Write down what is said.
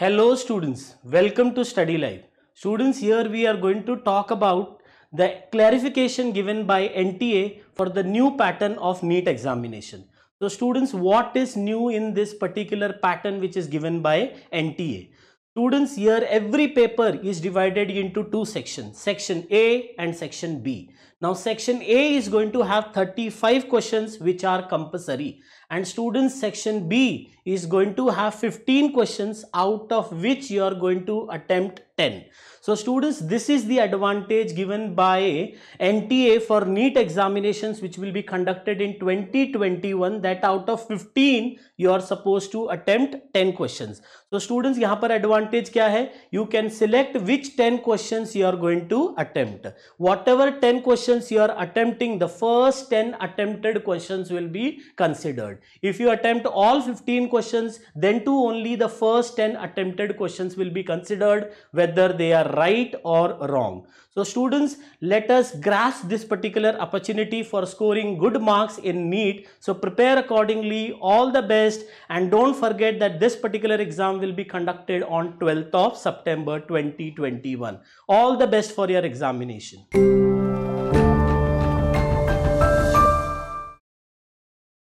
Hello students, welcome to Study Live. Students, here we are going to talk about the clarification given by NTA for the new pattern of NEET examination. So students, what is new in this particular pattern which is given by NTA? Students, here every paper is divided into two sections, section A and section B. Now section A is going to have 35 questions which are compulsory and students section B is going to have 15 questions out of which you are going to attempt 10. So students this is the advantage given by NTA for NEET examinations which will be conducted in 2021 that out of 15 you are supposed to attempt 10 questions. So students here पर advantage क्या है? You can select which 10 questions you are going to attempt. Whatever 10 questions questions you are attempting, the first 10 attempted questions will be considered. If you attempt all 15 questions, then too only the first 10 attempted questions will be considered whether they are right or wrong. So students, let us grasp this particular opportunity for scoring good marks in NEET. So prepare accordingly, all the best and don't forget that this particular exam will be conducted on 12th of September 2021. All the best for your examination.